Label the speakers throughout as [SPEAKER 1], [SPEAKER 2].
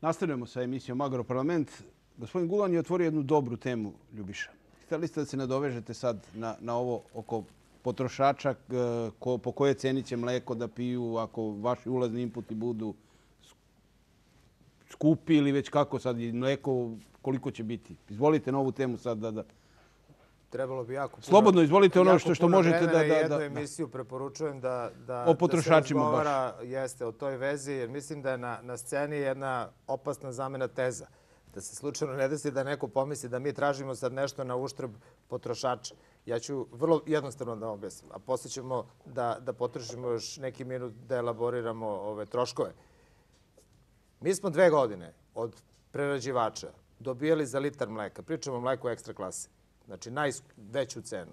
[SPEAKER 1] Nastavljamo sa emisijom Agroparlament. Gospodin Gulan je otvorio jednu dobru temu, Ljubiša. Hteli ste da se nadovežete sad na, na ovo oko potrošača, eh, ko, po koje ceni će mleko da piju ako vaši ulazni inputi budu skupi ili već kako sad i mleko, koliko će biti. Izvolite na ovu temu sad da, da
[SPEAKER 2] trebalo bi jako Slobodno izvolite ono što, što možete da... Da-, da, da jednu emisiju preporučujem da, da, o potrošačima da se baš. jeste o toj vezi, jer mislim da je na, na sceni jedna opasna zamena teza. Da se slučajno ne desi da neko pomisli da mi tražimo sad nešto na uštrb potrošača. Ja ću vrlo jednostavno da objasnim, a posle ćemo da, da potrošimo još neki minut da elaboriramo ove troškove. Mi smo dve godine od prerađivača dobijali za litar mleka. Pričamo o mleku ekstra klase. Znači, najveću cenu.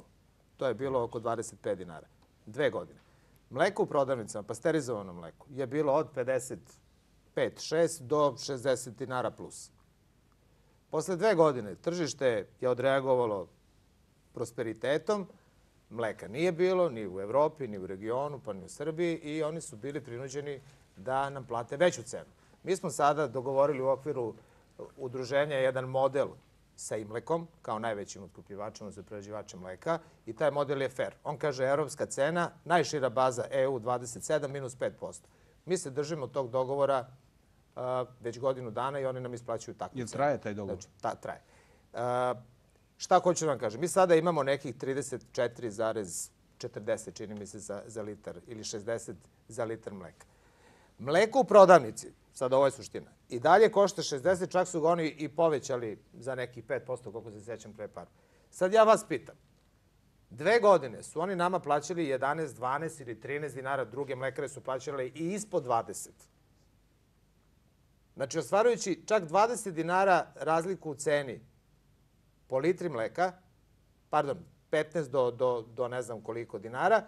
[SPEAKER 2] To je bilo oko 25 dinara. Dve godine. Mleko u prodavnicama, pasterizovano mleko, je bilo od 55-6 do 60 dinara plus. Posle dve godine tržište je odreagovalo prosperitetom, mleka nije bilo ni u Evropi, ni u regionu, pa ni u Srbiji i oni su bili prinuđeni da nam plate veću cenu. Mi smo sada dogovorili u okviru udruženja jedan model sa Imlekom kao najvećim otkupljivačem za prerađivače mleka i taj model je fair. On kaže evropska cena, najšira baza EU 27 minus 5%. Mi se držimo tog dogovora već godinu dana i oni nam isplaćuju takvu cenu. Jel traje taj dogovor? Znači, ta, traje. Uh, šta hoću da vam kažem? Mi sada imamo nekih 34,40 čini mi se za, za litar ili 60 za litar mleka. Mleko u prodavnici, sad ovo je suština, i dalje košta 60, čak su ga oni i povećali za neki 5%, koliko se sećam pre par. Sad ja vas pitam, dve godine su oni nama plaćali 11, 12 ili 13 dinara, druge mlekare su plaćale i ispod 20. Znači, ostvarujući čak 20 dinara razliku u ceni po litri mleka, pardon, 15 do, do, do ne znam koliko dinara,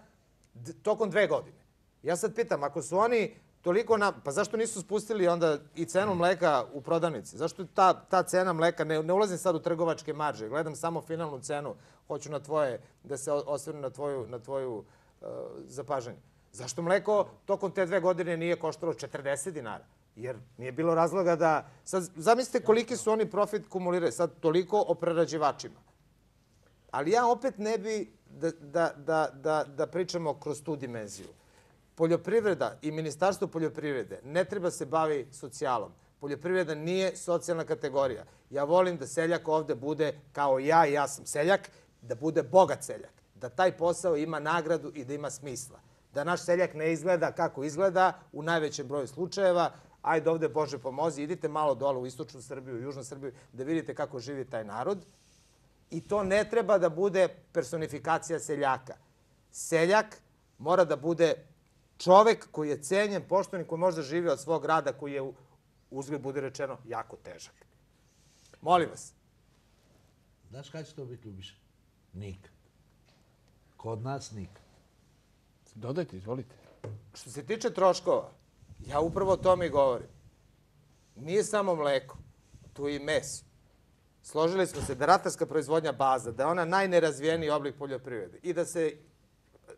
[SPEAKER 2] tokom dve godine. Ja sad pitam, ako su oni toliko na... Pa zašto nisu spustili onda i cenu mleka u prodavnici? Zašto ta, ta cena mleka, ne, ne ulazim sad u trgovačke marže, gledam samo finalnu cenu, hoću na tvoje, da se osvrnu na tvoju, na tvoju uh, zapažanje. Zašto mleko tokom te dve godine nije koštalo 40 dinara? Jer nije bilo razloga da... Sad, zamislite koliki su oni profit kumulirali. Sad toliko o prerađivačima. Ali ja opet ne bi da, da, da, da, da pričamo kroz tu dimenziju. Poljoprivreda i Ministarstvo poljoprivrede ne treba se bavi socijalom. Poljoprivreda nije socijalna kategorija. Ja volim da seljak ovde bude kao ja i ja sam seljak, da bude bogat seljak. Da taj posao ima nagradu i da ima smisla. Da naš seljak ne izgleda kako izgleda u najvećem broju slučajeva. Ajde ovde Bože pomozi, idite malo dole u istočnu Srbiju, u južnu Srbiju, da vidite kako živi taj narod. I to ne treba da bude personifikacija seljaka. Seljak mora da bude čovek koji je cenjen, poštovan koji možda živi od svog rada, koji je, uzgled bude rečeno, jako težak.
[SPEAKER 3] Molim vas. Znaš kada će to biti, Ljubiša? Nikad. Kod nas nikad. Dodajte, izvolite. Što se
[SPEAKER 2] tiče troškova, ja upravo o tome i govorim. Nije samo mleko, tu je i meso. Složili smo se da ratarska proizvodnja baza, da je ona najnerazvijeniji oblik poljoprivrede i da se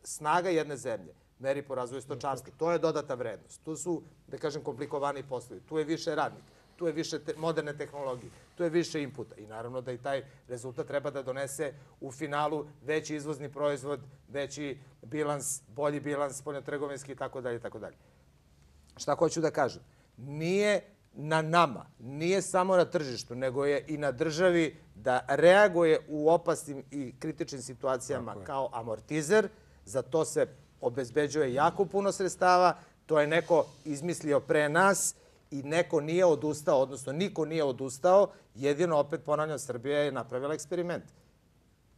[SPEAKER 2] snaga jedne zemlje meri po razvoju stočarstva. To je dodata vrednost. Tu su, da kažem, komplikovani poslovi. Tu je više radnik, tu je više moderne tehnologije, tu je više inputa. I naravno da i taj rezultat treba da donese u finalu veći izvozni proizvod, veći bilans, bolji bilans, poljotrgovinski i tako dalje i tako dalje. Šta hoću da kažem? Nije na nama, nije samo na tržištu, nego je i na državi da reaguje u opasnim i kritičnim situacijama kao amortizer. Za to se obezbeđuje jako puno sredstava, to je neko izmislio pre nas i neko nije odustao, odnosno niko nije odustao, jedino opet ponavljam, Srbija je napravila eksperiment.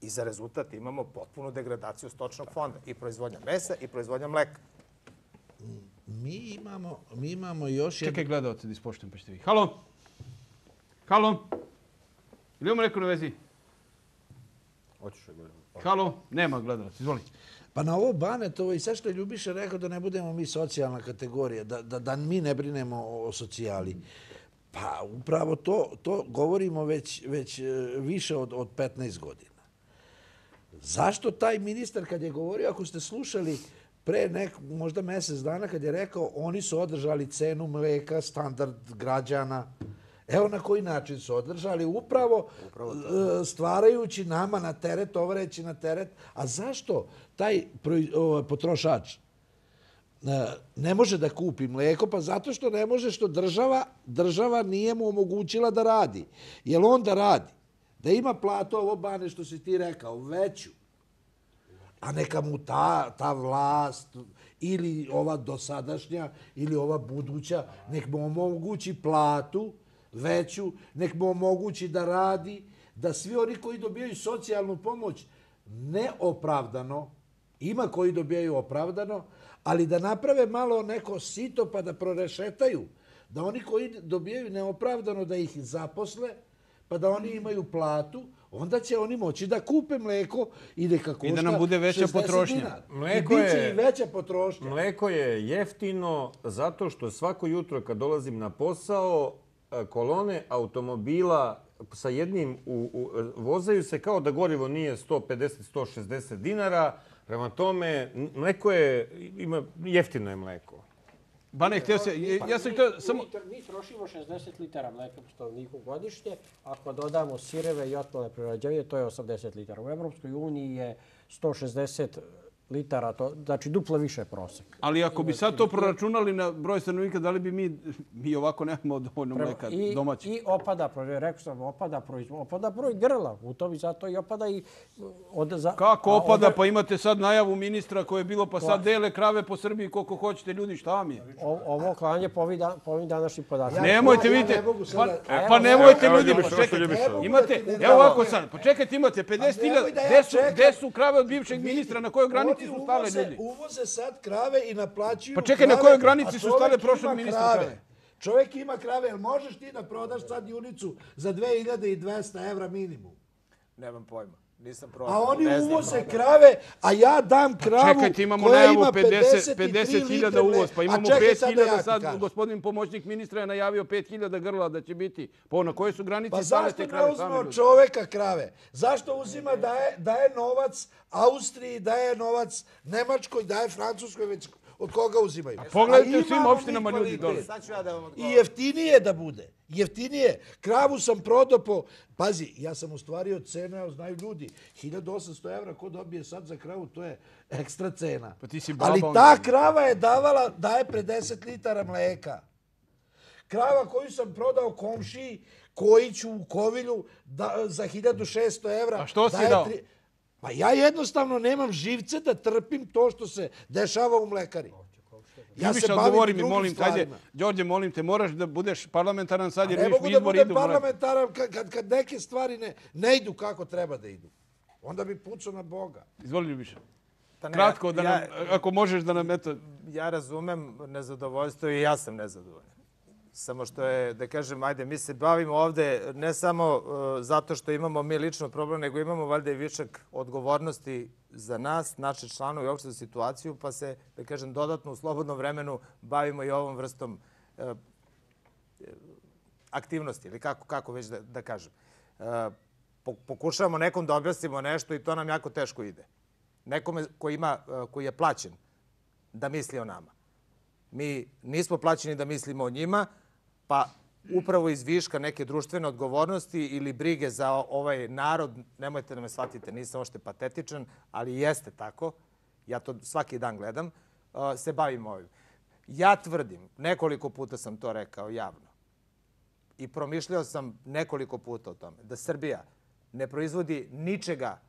[SPEAKER 2] I za rezultat imamo potpunu degradaciju stočnog fonda i proizvodnja mesa i proizvodnja mleka.
[SPEAKER 1] Mi imamo, mi imamo još... Čekaj, jedan... gledalce da ispoštujem pa ćete vi. Halo?
[SPEAKER 3] Halo? Ili imamo neko na vezi?
[SPEAKER 1] Hoćeš
[SPEAKER 4] da gledam.
[SPEAKER 3] Halo? Nema gledalac, izvoli. Pa na ovo Banetovo i sve što je Ljubiša rekao da ne budemo mi socijalna kategorija, da, da, da mi ne brinemo o, o socijali. Pa upravo to, to govorimo već, već e, više od, od 15 godina. Zašto taj ministar kad je govorio, ako ste slušali pre nek, možda mesec dana kad je rekao oni su održali cenu mleka, standard građana, Evo na koji način su održali, upravo, upravo e, stvarajući nama na teret, tovareći na teret. A zašto taj potrošač e, ne može da kupi mleko? Pa zato što ne može, što država, država nije mu omogućila da radi. Jel on da radi, da ima platu ovo bane što si ti rekao, veću, a neka mu ta, ta vlast ili ova dosadašnja ili ova buduća nek mu omogući platu veću, nek mu omogući da radi, da svi oni koji dobijaju socijalnu pomoć neopravdano, ima koji dobijaju opravdano, ali da naprave malo neko sito pa da prorešetaju, da oni koji dobijaju neopravdano da ih zaposle, pa da oni imaju platu, onda će oni moći da kupe mleko i neka košta I da nam bude veća potrošnja. Dinar. Mleko I biće je, i veća potrošnja.
[SPEAKER 5] Mleko je jeftino zato što svako jutro kad dolazim na posao E, kolone automobila sa jednim u, u, vozaju se kao da gorivo nije 150-160 dinara. Prema tome, mleko je, ima, jeftino je mleko.
[SPEAKER 4] Ba ne, htio se, ja, pa, ja sam htio samo... Mi trošimo 60 litara mleka po stanovniku godišnje. Ako dodamo sireve i otpale prerađevine, to je 80 litara. U Evropskoj uniji je 160 litara litara, to, znači duplo više prosek.
[SPEAKER 1] Ali ako bi sad to proračunali na broj stanovnika, da li bi mi, mi ovako nemamo dovoljno mleka I, domaći?
[SPEAKER 4] I opada, rekao sam, opada, proizvo, opada broj grla. U to bi zato i opada i... Uh, od, za, Kako opada? Od, pa
[SPEAKER 1] imate sad najavu ministra koje je bilo, pa sad dele krave po Srbiji koliko hoćete ljudi, šta
[SPEAKER 4] vam je? O, ovo klanje po ovim dan, po današnjim podacima. Ja, nemojte, ja, vidite, ne pa, da- pa, pa nemojte ljudi, evo, pa čekajte, imate, evo ovako
[SPEAKER 1] sad, pa čekajte, imate 50.000, da gde su krave od bivšeg ministra, na kojoj granici? granici su stale ljudi.
[SPEAKER 3] Uvoze sad krave i naplaćuju Pa čekaj, na kojoj granici su stale prošle ministra krave? krave? ima krave, jel možeš ti da prodaš sad junicu za 2200 evra minimum? Nemam pojma. Nisam prošao. A oni znam, uvoze krave, a ja dam kravu pa koja ima 50.000 50 litre uvoz. Pa imamo 5.000 sad, da
[SPEAKER 1] gospodin pomoćnik ministra je najavio 5.000 grla da će biti. Pa na koje
[SPEAKER 3] su granice? Pa zašto ne uzme od čoveka krave? Zašto uzima daje, daje novac Austriji, daje novac Nemačkoj, daje Francuskoj, već od koga uzimaju. A pogledajte u svim opštinama ljudi dole.
[SPEAKER 2] Da I
[SPEAKER 3] jeftinije da bude. Jeftinije. Kravu sam prodao po... Pazi, ja sam ostvario cenu, evo znaju ljudi, 1800 evra ko dobije sad za kravu, to je ekstra cena.
[SPEAKER 1] Pa ti si baba, Ali ta
[SPEAKER 3] krava je davala, daje pre 10 litara mleka. Krava koju sam prodao komšiji, koji ću u Kovilju da, za 1600 evra... A što si dao? Pa ja jednostavno nemam živce da trpim to što se dešava u mlekari. Ja se bavim i drugim stvarima.
[SPEAKER 1] Đorđe, molim te, moraš da budeš parlamentaran sad jer viš da izbor idu. Ne mogu da budem parlamentaran
[SPEAKER 3] kad, kad, kad neke stvari ne, ne idu kako treba da idu. Onda bi pucao na Boga. Izvoli Ljubiša. Pa ne, Kratko, da nam, ja, ako
[SPEAKER 2] možeš da nam... Eto...
[SPEAKER 3] Ja razumem
[SPEAKER 2] nezadovoljstvo i ja sam nezadovoljan. Samo što je, da kažem, ajde, mi se bavimo ovde ne samo e, zato što imamo mi lično problem, nego imamo valjda i višak odgovornosti za nas, naše članove i opštu situaciju, pa se, da kažem, dodatno u slobodnom vremenu bavimo i ovom vrstom e, aktivnosti, ili kako, kako već da, da kažem. E, pokušavamo nekom da objasnimo nešto i to nam jako teško ide. Nekome koji, ima, koji je plaćen da misli o nama. Mi nismo plaćeni da mislimo o njima, pa upravo iz viška neke društvene odgovornosti ili brige za ovaj narod, nemojte da me shvatite, nisam ošte patetičan, ali jeste tako, ja to svaki dan gledam, uh, se bavim ovim. Ja tvrdim, nekoliko puta sam to rekao javno i promišljao sam nekoliko puta o tome, da Srbija ne proizvodi ničega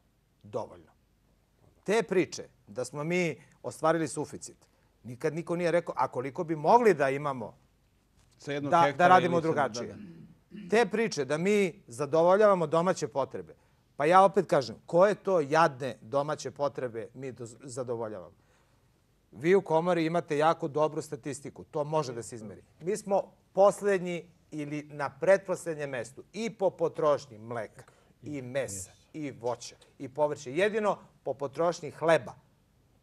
[SPEAKER 2] dovoljno. Te priče da smo mi ostvarili suficit, nikad niko nije rekao, a koliko bi mogli da imamo
[SPEAKER 1] da, da radimo drugačije. Da,
[SPEAKER 2] da. Te priče da mi zadovoljavamo domaće potrebe, pa ja opet kažem, koje to jadne domaće potrebe mi zadovoljavamo? Vi u komori imate jako dobru statistiku. To može da se izmeri. Mi smo poslednji ili na pretposlednjem mestu i po potrošnji mleka, i mesa, i voća, i povrća. Jedino po potrošnji hleba,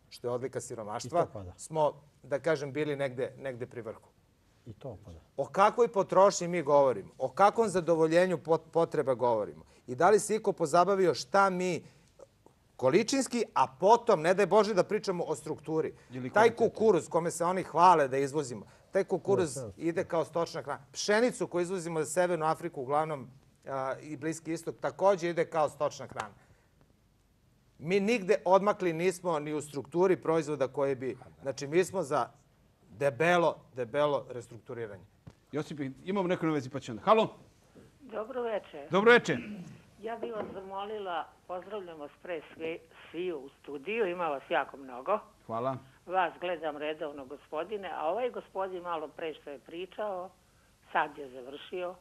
[SPEAKER 2] što je odlika siromaštva, smo, da kažem, bili negde, negde pri vrhu. I to opada. O kakvoj potrošnji mi govorimo? O kakvom zadovoljenju potreba govorimo? I da li se iko pozabavio šta mi količinski, a potom, ne daj Bože, da pričamo o strukturi. Taj kukuruz kome se oni hvale da izvozimo, taj kukuruz ide kao stočna hrana. Pšenicu koju izvozimo za Severnu Afriku, uglavnom i Bliski istok, takođe ide kao stočna hrana. Mi nigde odmakli nismo ni u strukturi proizvoda koje bi... Znači, mi smo za debelo, debelo restrukturiranje. Josip, imamo neko na vezi pa će Halo?
[SPEAKER 6] Dobro večer. Dobro večer. Ja bih vas zamolila, pozdravljam vas pre sve, svi u studiju, ima vas jako mnogo. Hvala. Vas gledam redovno, gospodine, a ovaj gospodin malo pre što je pričao, sad je završio.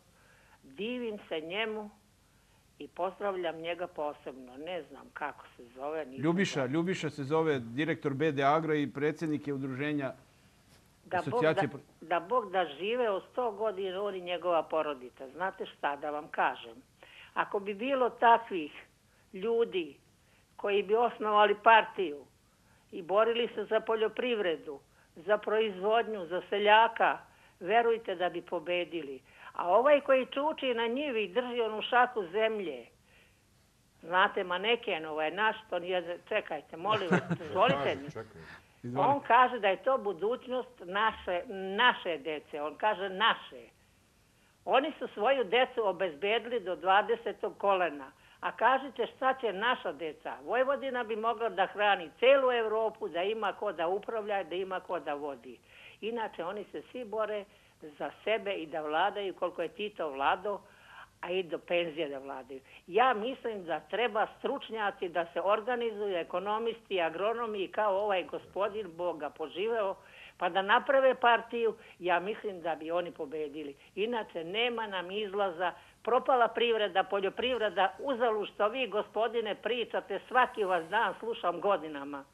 [SPEAKER 6] Divim se njemu i pozdravljam njega posebno. Ne znam kako se zove. Ljubiša,
[SPEAKER 1] Ljubiša se zove direktor BD Agra i predsednik je udruženja
[SPEAKER 6] da Bog da, da Bog da žive o 100 godina on i njegova porodica. Znate šta da vam kažem? Ako bi bilo takvih ljudi koji bi osnovali partiju i borili se za poljoprivredu, za proizvodnju, za seljaka, verujte da bi pobedili. A ovaj koji čuči na njivi i drži onu šaku zemlje, znate, Manekenova je naš, to nije, čekajte, molim vas, dozvolite mi. Izvoli. On kaže da je to budućnost naše, naše dece. On kaže naše. Oni su svoju decu obezbedili do 20. kolena. A kažete šta će naša deca? Vojvodina bi mogla da hrani celu Evropu, da ima ko da upravlja, da ima ko da vodi. Inače, oni se svi bore za sebe i da vladaju koliko je Tito vladao, a i do penzije da vladaju. Ja mislim da treba stručnjaci da se organizuju, ekonomisti, agronomi kao ovaj gospodin Boga poživeo, pa da naprave partiju, ja mislim da bi oni pobedili. Inače, nema nam izlaza, propala privreda, poljoprivreda, uzalu što vi gospodine pričate, svaki vas dan slušam godinama.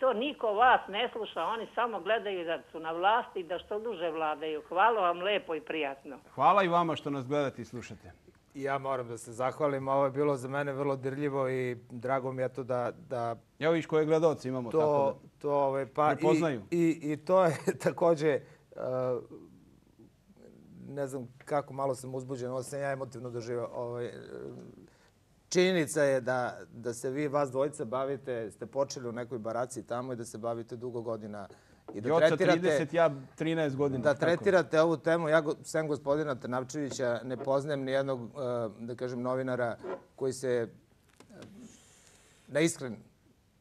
[SPEAKER 6] To niko vas ne sluša, oni samo gledaju da su na vlasti i da što duže vladaju. Hvala vam lepo i prijatno.
[SPEAKER 2] Hvala i vama što nas gledate i slušate ja moram da se zahvalim. Ovo je bilo za mene vrlo dirljivo i drago mi je to da... da Evo viš koje gledalce imamo, to, tako da to, ovaj, pa, ne poznaju. I, i, I to je takođe... E, ne znam kako, malo sam uzbuđen, ovo sam ja emotivno doživao. Ovaj, e, činjenica je da, da se vi, vas dvojica, bavite, ste počeli u nekoj baraci tamo i da se bavite dugo godina I da Joca tretirate, 30, ja
[SPEAKER 1] 13 godina. Da tretirate
[SPEAKER 2] tako. ovu temu, ja sem gospodina Trnavčevića, ne poznajem ni jednog, eh, da kažem, novinara koji se eh, na iskren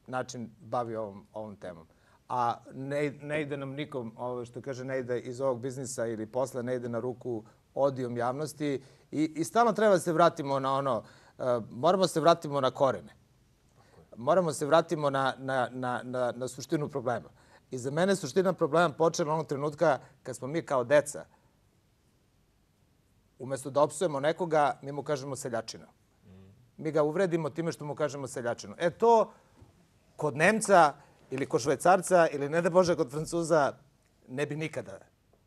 [SPEAKER 2] način bavi ovom, ovom temom. A ne, ne ide nam nikom, ovo što kaže, ne ide iz ovog biznisa ili posle, ne ide na ruku odijom javnosti. I, i stalno treba da se vratimo na ono, eh, moramo se vratimo na korene. Moramo se vratimo na, na, na, na, na suštinu problema I za mene suština problema počela onog trenutka kad smo mi kao deca, umesto da opsujemo nekoga, mi mu kažemo seljačina. Mi ga uvredimo time što mu kažemo seljačinu. E to kod Nemca ili kod Švajcarca ili ne da Bože kod Francuza ne bi nikada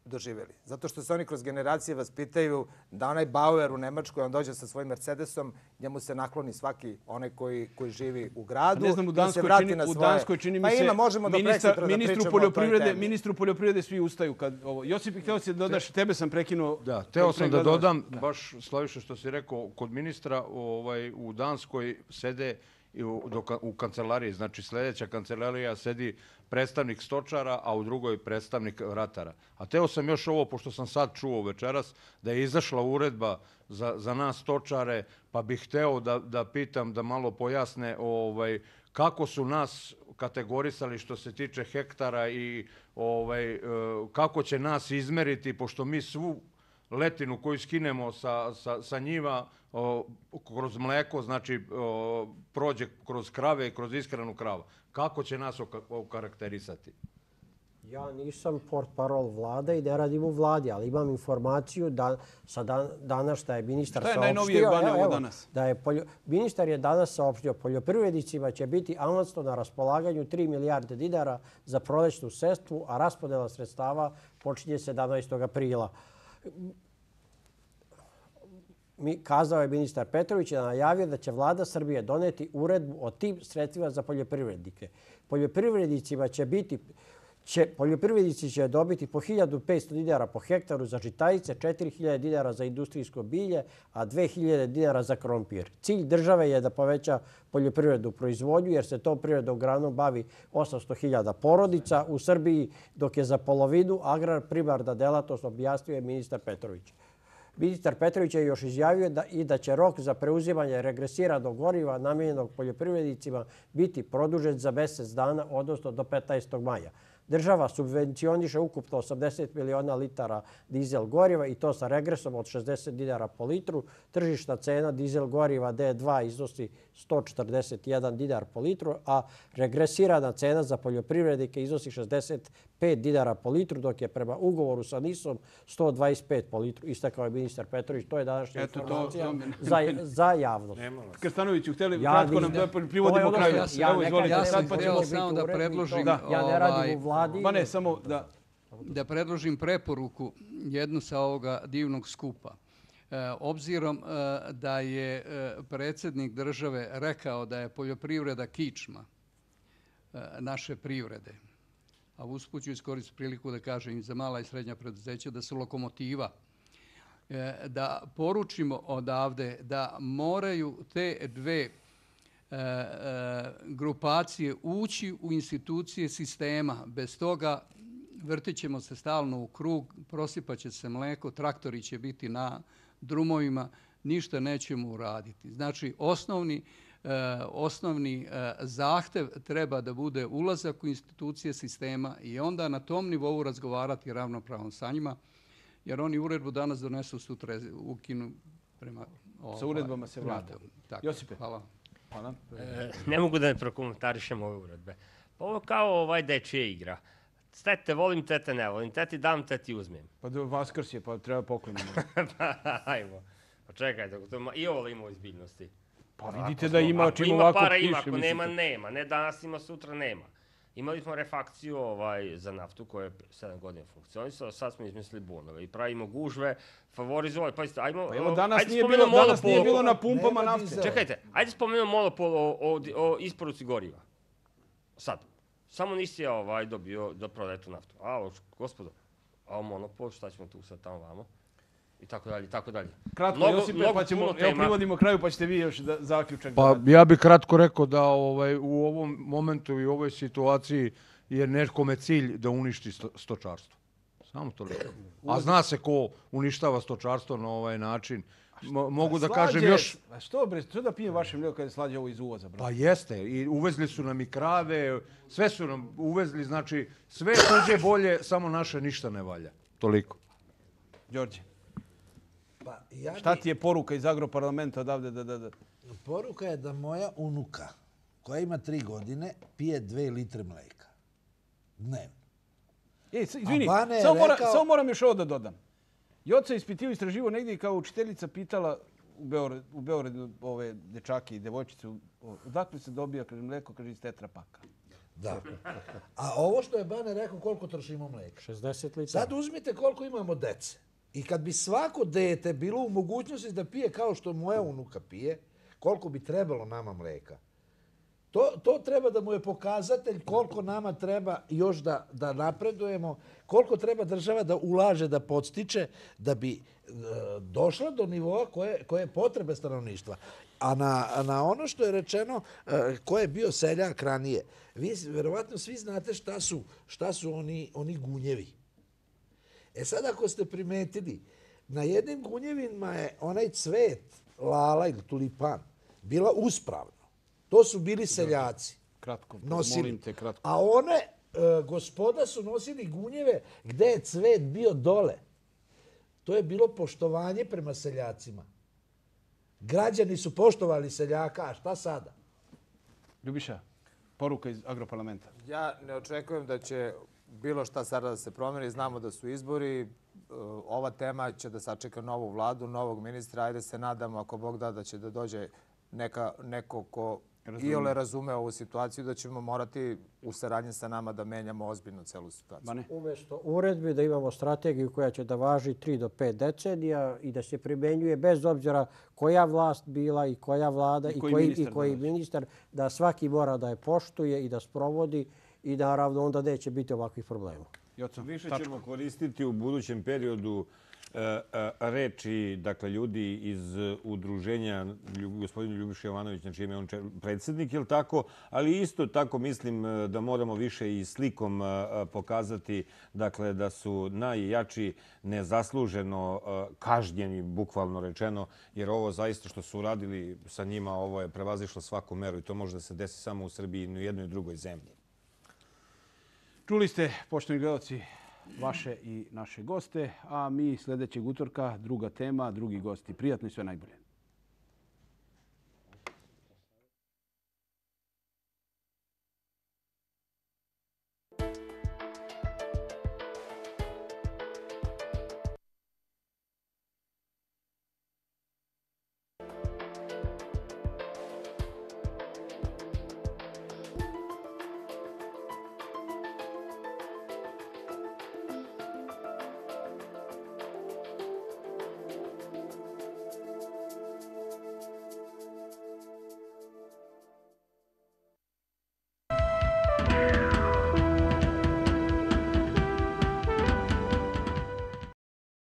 [SPEAKER 2] doživeli. Zato što se oni kroz generacije vaspitaju da onaj Bauer u Nemačkoj, on dođe sa svojim Mercedesom, njemu se nakloni svaki onaj koji, koji živi u gradu. Ne znam, u Danskoj, da se čini, na svoje... u Danskoj čini mi pa se... Pa ima, možemo ministra, do da ministru da poljoprivrede,
[SPEAKER 1] Ministru poljoprivrede svi ustaju.
[SPEAKER 5] Kad, ovo, Josip, hteo si da dodaš,
[SPEAKER 1] tebe sam prekinuo. Da, teo sam da dodam,
[SPEAKER 5] da. baš Slaviša što si rekao, kod ministra ovaj, u Danskoj sede u, do, u kancelariji. Znači sledeća kancelarija sedi predstavnik stočara, a u drugoj predstavnik ratara. A teo sam još ovo, pošto sam sad čuo večeras, da je izašla uredba za, za nas stočare, pa bih hteo da, da pitam, da malo pojasne ovaj, kako su nas kategorisali što se tiče hektara i ovaj, eh, kako će nas izmeriti, pošto mi svu letinu koju skinemo sa, sa, sa njiva o, kroz mleko, znači o, prođe kroz krave i kroz iskrenu krava. Kako će nas okarakterisati?
[SPEAKER 4] Ja nisam port parol vlade i ne radim u vladi, ali imam informaciju da sa dan, danas šta je ministar šta je saopštio... Šta je evo, danas? Da je poljo, ministar je danas saopštio poljoprivrednicima će biti avansno na raspolaganju 3 milijarde dinara za prolećnu sestvu, a raspodela sredstava počinje 17. aprila. Mi, kazao je ministar Petrović je najavio da će vlada Srbije doneti uredbu o tim sredstvima za poljoprivrednike. Poljoprivrednicima će biti će, poljoprivrednici će dobiti po 1500 dinara po hektaru za žitarice, 4000 dinara za industrijsko bilje, a 2000 dinara za krompir. Cilj države je da poveća poljoprivrednu proizvodnju jer se to priroda uglavnom bavi 800.000 porodica. U Srbiji dok je za polovinu agrar primarna delatost objasnio je ministar Petrović. Ministar Petrović je još izjavio da, i da će rok za preuzimanje regresiranog goriva namijenjenog poljoprivrednicima biti produžen za mesec dana, odnosno do 15. maja. Država subvencioniše ukupno 80 miliona litara dizel goriva i to sa regresom od 60 dinara po litru. Tržišna cena dizel goriva D2 iznosi 141 dinar po litru, a regresirana cena za poljoprivrednike iznosi 65 dinara po litru, dok je prema ugovoru sa NIS-om 125 po litru. Istakao je ministar Petrović. To je današnja Eto, informacija to, to mene, za, mene. za javnost. Krstanoviću,
[SPEAKER 1] hteli ja, kratko nam da privodimo kraju. Ja, ja,
[SPEAKER 4] ja, ja sam pa htio samo da predložim... Da. Ja ne radim u vladi ovaj, mladi... Ba ne,
[SPEAKER 3] samo da... Da predložim preporuku jednu sa ovoga divnog skupa. E, obzirom e, da je e, predsednik države rekao da je poljoprivreda kičma naše privrede, a usput iskoristiti priliku da kažem za mala i srednja preduzeća da su lokomotiva da poručimo odavde da moraju te dve E, e, grupacije ući u institucije sistema. Bez toga vrtićemo se stalno u krug, prosipaće se mleko, traktori će biti na drumovima, ništa nećemo uraditi. Znači, osnovni, e, osnovni zahtev treba da bude ulazak u institucije sistema i onda na tom nivou razgovarati ravnopravno sa njima, jer oni uredbu danas donesu sutra ukinu prema...
[SPEAKER 1] Ovaj, sa uredbama se vlada. Josipe. Hvala. Hvala. Pa e,
[SPEAKER 4] ne mogu da ne prokomentarišem ove uredbe. Pa ovo kao ovaj dečija igra. Tete, volim tete, ne volim. Teti dam, teti uzmem. Pa da Vaskrs je, pa treba pokloniti. pa ajmo. Pa čekaj, dok to i ovo ima ozbiljnosti. Pa vidite da ima čim ovako piše. Ako ima para, ima, ako nema, nema. Ne danas ima, sutra nema. Imali smo refakciju ovaj, za naftu koja je 7 godina funkcionisala, sad smo izmislili bunove i pravimo gužve, favorizovali, pa isto, ajmo, evo, danas ajde nije bilo, danas nije bilo na pumpama nafte. Čekajte, ajde spomenemo monopol o, o, o isporuci goriva. Sad, samo nisi ovaj, dobio da prodaje tu naftu. A, gospodo, a monopol, šta ćemo tu sad tamo vamo? i tako dalje, i tako dalje. Kratko, mnogo, Josipe, pa mnogo pa ćemo, evo, tema. privodimo
[SPEAKER 1] kraju, pa ćete vi još da, zaključak. Pa
[SPEAKER 5] da... ja bih kratko rekao da ovaj, u ovom momentu i u ovoj situaciji je nekome cilj da uništi sto, stočarstvo. Samo to toliko. A zna se ko uništava stočarstvo na ovaj način. Mo, mogu da slađe, kažem još...
[SPEAKER 1] A što, bre, što da pijem vaše mlijeko kada je slađe ovo iz uvoza? Bro? Pa
[SPEAKER 5] jeste. I uvezli su nam i krave, sve su nam uvezli, znači sve tuđe bolje, samo naše ništa ne valja. Toliko. Đorđe. Pa, Šta ti je poruka iz
[SPEAKER 1] agroparlamenta odavde? Da, da, da.
[SPEAKER 3] Poruka je da moja unuka, koja ima tri godine, pije dve litre mleka. Dnevno.
[SPEAKER 1] E, izvini, samo, mora, rekao... moram još ovo da dodam. Joca je ispitivo istraživo negdje i kao učiteljica pitala u Beogradu, u Beogradu ove dečake i devojčice, odakle se dobija kaže, mleko, kaže iz
[SPEAKER 3] tetrapaka. Da. A ovo što je Bane rekao, koliko trošimo mleka? 60 litara. Sad uzmite koliko imamo dece. I kad bi svako dete bilo u mogućnosti da pije kao što moja unuka pije, koliko bi trebalo nama mleka, To, to treba da mu je pokazatelj koliko nama treba još da, da napredujemo, koliko treba država da ulaže, da podstiče, da bi e, došla do nivoa koje, koje je potrebe stanovništva. A na, na ono što je rečeno, e, ko je bio seljak ranije, vi verovatno svi znate šta su, šta su oni, oni gunjevi. E sad ako ste primetili, na jednim gunjevima je onaj cvet, lala ili tulipan, bila uspravno. To su bili da, da. seljaci. Kratko, molim te, kratko. A one, e, gospoda su nosili gunjeve gde je cvet bio dole. To je bilo poštovanje prema seljacima. Građani su poštovali seljaka, a šta sada? Ljubiša,
[SPEAKER 1] poruka iz Agroparlamenta.
[SPEAKER 2] Ja ne očekujem da će bilo šta sada da se promeni, znamo da su izbori, e, ova tema će da sačeka novu vladu, novog ministra, ajde se nadamo ako Bog da da će da dođe neka, neko ko Razumim. Iole razume ovu situaciju da ćemo morati u saradnje sa nama da menjamo ozbiljno celu situaciju.
[SPEAKER 4] Umesto uredbe da imamo strategiju koja će da važi 3 do 5 decenija i da se primenjuje bez obzira koja vlast bila i koja vlada i, i koji, koji ministar, i koji ministar, da svaki mora da je poštuje i da sprovodi i naravno onda neće biti ovakvih problema.
[SPEAKER 5] Joco, Više ćemo koristiti u budućem periodu e, e, reči dakle, ljudi iz e, udruženja gospodin Ljubiša Jovanović, na čijem je on je jel tako? ali isto tako mislim da moramo više i slikom pokazati dakle, da su najjači nezasluženo kažnjeni, bukvalno rečeno, jer ovo zaista što su uradili sa njima, ovo je prevazišlo svaku meru i to može da se desi samo u Srbiji i u jednoj drugoj zemlji.
[SPEAKER 1] Čuli ste, poštovni gledalci, vaše i naše goste, a mi sledećeg utorka druga tema, drugi gosti. Prijatno i sve najbolje.